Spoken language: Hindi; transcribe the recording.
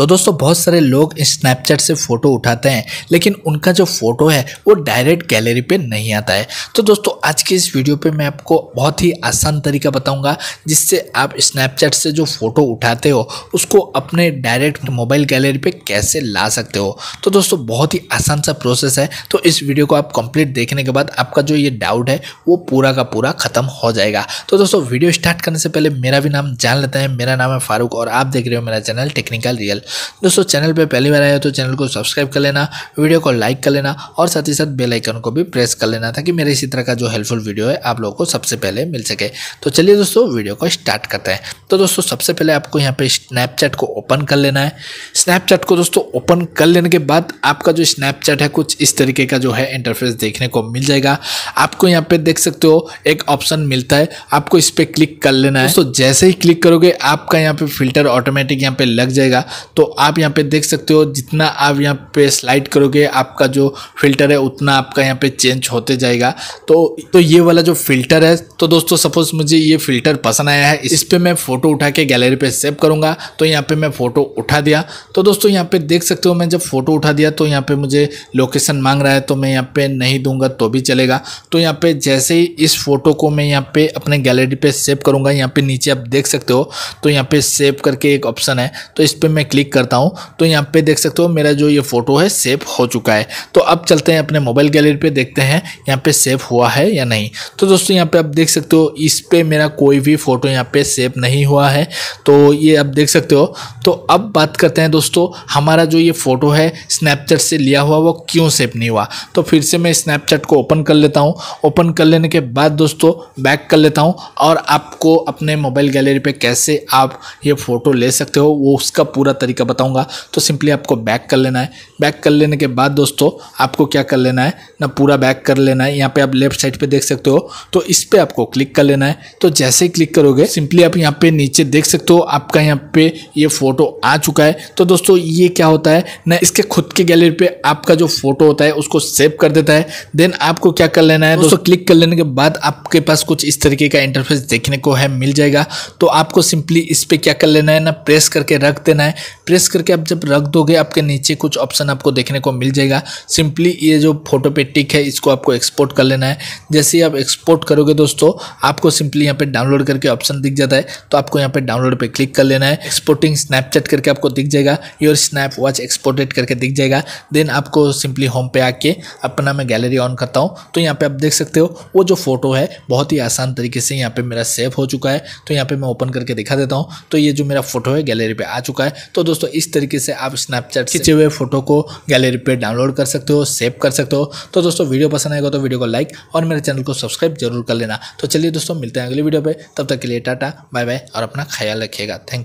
तो दोस्तों बहुत सारे लोग स्नैपचैट से फ़ोटो उठाते हैं लेकिन उनका जो फ़ोटो है वो डायरेक्ट गैलरी पे नहीं आता है तो दोस्तों आज के इस वीडियो पे मैं आपको बहुत ही आसान तरीका बताऊंगा जिससे आप स्नैपचैट से जो फ़ोटो उठाते हो उसको अपने डायरेक्ट मोबाइल गैलरी पे कैसे ला सकते हो तो दोस्तों बहुत ही आसान सा प्रोसेस है तो इस वीडियो को आप कंप्लीट देखने के बाद आपका जो ये डाउट है वो पूरा का पूरा ख़त्म हो जाएगा तो दोस्तों वीडियो स्टार्ट करने से पहले मेरा भी नाम जान लेते हैं मेरा नाम है फारूक और आप देख रहे हो मेरा चैनल टेक्निकल रियल दोस्तों चैनल पर पहली बार आए तो चैनल को सब्सक्राइब कर लेना वीडियो को लाइक कर लेना और साथ ही साथ बेलाइकन को भी प्रेस कर लेना ताकि मेरे इसी तरह का जो हेल्पफुल वीडियो है आप लोगों को सबसे पहले मिल सके तो चलिए दोस्तों वीडियो को स्टार्ट करते हैं तो दोस्तों सबसे पहले आपको यहाँ पे स्नैपचैट को ओपन कर लेना है स्नैपचैट को दोस्तों ओपन कर लेने के बाद आपका जो स्नैपचैट है कुछ इस तरीके का जो है इंटरफेस देखने को मिल जाएगा आपको यहाँ पे देख सकते हो एक ऑप्शन मिलता है आपको इस पर क्लिक कर लेना है दोस्तों जैसे ही क्लिक करोगे आपका यहाँ पे फिल्टर ऑटोमेटिक यहाँ पे लग जाएगा तो आप यहाँ पे देख सकते हो जितना आप यहाँ पे स्लाइड करोगे आपका जो फिल्टर है उतना आपका यहाँ पे चेंज होते जाएगा तो तो ये वाला जो फिल्टर है तो दोस्तों सपोज मुझे ये फिल्टर पसंद आया है इस पर मैं फ़ोटो उठा के गैलरी पे सेव करूँगा तो यहाँ पे मैं फ़ोटो उठा दिया तो दोस्तों यहाँ पे देख सकते हो मैं जब फ़ोटो उठा दिया तो यहाँ पर मुझे लोकेशन मांग रहा है तो मैं यहाँ पर नहीं दूंगा तो भी चलेगा तो यहाँ पर जैसे ही इस फ़ोटो को मैं यहाँ पर अपने गैलरी पर सेव करूँगा यहाँ पर नीचे आप देख सकते हो तो यहाँ पर सेव करके एक ऑप्शन है तो इस पर मैं क्लिक क्लिक करता हूँ तो यहाँ पे देख सकते हो मेरा जो ये फ़ोटो है सेव हो चुका है तो अब चलते हैं अपने मोबाइल गैलरी पे देखते हैं यहाँ पे सेव हुआ है या नहीं तो दोस्तों यहाँ पे आप देख सकते हो इस पर मेरा कोई भी फ़ोटो यहाँ पे सेव नहीं हुआ है तो ये आप देख सकते हो तो अब बात करते हैं दोस्तों हमारा जो ये फ़ोटो है स्नैपचैट से लिया हुआ वो क्यों सेव नहीं हुआ तो फिर से मैं स्नैपचैट को ओपन कर लेता हूँ ओपन कर लेने के बाद दोस्तों बैक कर लेता हूँ और आपको अपने मोबाइल गैलरी पर कैसे आप ये फ़ोटो ले सकते हो वो उसका पूरा तरीका बताऊंगा तो सिंपली आपको बैक कर लेना है बैक कर लेने के बाद दोस्तों आपको क्या कर लेना है ना पूरा बैक कर लेना है यहाँ पे आप लेफ्ट साइड पे देख सकते हो तो इस पर आपको क्लिक कर लेना है तो जैसे ही क्लिक करोगे सिंपली आप यहाँ पे नीचे देख सकते हो आपका यहाँ पे ये फ़ोटो आ चुका है तो दोस्तों ये क्या होता है ना इसके खुद के गैलरी पर आपका जो फोटो होता है उसको सेव कर देता है देन आपको क्या कर लेना है दोस्तों क्लिक कर लेने के बाद आपके पास कुछ इस तरीके का इंटरफेस देखने को है मिल जाएगा तो आपको सिंपली इस पर क्या कर लेना है ना प्रेस करके रख देना है प्रेस करके आप जब रख दोगे आपके नीचे कुछ ऑप्शन आपको देखने को मिल जाएगा सिंपली ये जो फोटो पे टिक है इसको आपको एक्सपोर्ट कर लेना है जैसे ही आप एक्सपोर्ट करोगे दोस्तों आपको सिंपली यहाँ पे डाउनलोड करके ऑप्शन दिख जाता है तो आपको यहाँ पे डाउनलोड पे क्लिक कर लेना है एक्सपोर्टिंग स्नैपचैट करके आपको दिख जाएगा योर स्नैप वॉच एक्सपोर्टेड करके दिख जाएगा देन आपको सिंपली होम पे आके अपना मैं गैलरी ऑन करता हूँ तो यहाँ पे आप देख सकते हो वो जो फोटो है बहुत ही आसान तरीके से यहाँ पे मेरा सेव हो चुका है तो यहाँ पे मैं ओपन करके दिखा देता हूँ तो ये जो मेरा फोटो है गैलरी पे आ चुका है तो दोस्तों दोस्तों इस तरीके से आप स्नैपचैट खींचे हुए फोटो को गैलरी पर डाउनलोड कर सकते हो सेव कर सकते हो तो दोस्तों वीडियो पसंद आएगा तो वीडियो को लाइक और मेरे चैनल को सब्सक्राइब जरूर कर लेना तो चलिए दोस्तों मिलते हैं अगले वीडियो पर तब तक के लिए टाटा बाय बाय और अपना ख्याल रखिएगा थैंक यू